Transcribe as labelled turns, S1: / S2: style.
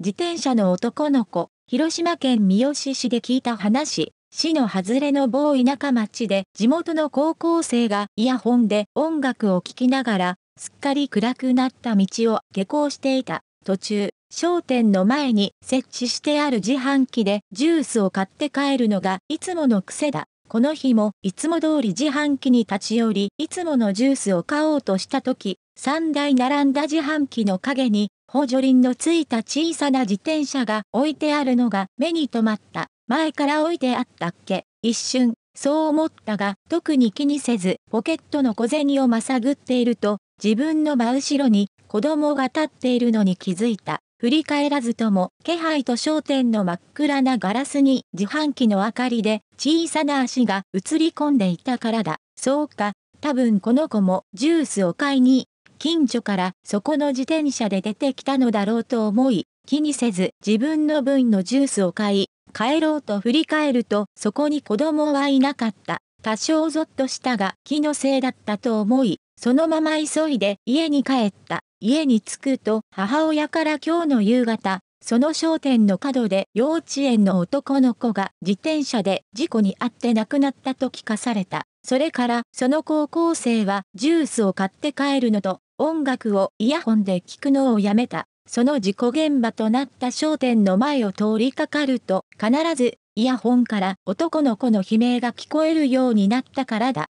S1: 自転車の男の子、広島県三好市で聞いた話、市の外れの某田舎町で地元の高校生がイヤホンで音楽を聴きながら、すっかり暗くなった道を下校していた。途中、商店の前に設置してある自販機でジュースを買って帰るのがいつもの癖だ。この日もいつも通り自販機に立ち寄り、いつものジュースを買おうとした時、三台並んだ自販機の陰に補助輪のついた小さな自転車が置いてあるのが目に留まった。前から置いてあったっけ一瞬、そう思ったが、特に気にせず、ポケットの小銭をまさぐっていると、自分の真後ろに子供が立っているのに気づいた。振り返らずとも、気配と焦点の真っ暗なガラスに自販機の明かりで小さな足が映り込んでいたからだ。そうか、多分この子もジュースを買いに近所からそこの自転車で出てきたのだろうと思い、気にせず自分の分のジュースを買い、帰ろうと振り返るとそこに子供はいなかった。多少ゾッとしたが気のせいだったと思い、そのまま急いで家に帰った。家に着くと母親から今日の夕方、その商店の角で幼稚園の男の子が自転車で事故に遭って亡くなったと聞かされた。それからその高校生はジュースを買って帰るのと音楽をイヤホンで聞くのをやめた。その事故現場となった商店の前を通りかかると必ずイヤホンから男の子の悲鳴が聞こえるようになったからだ。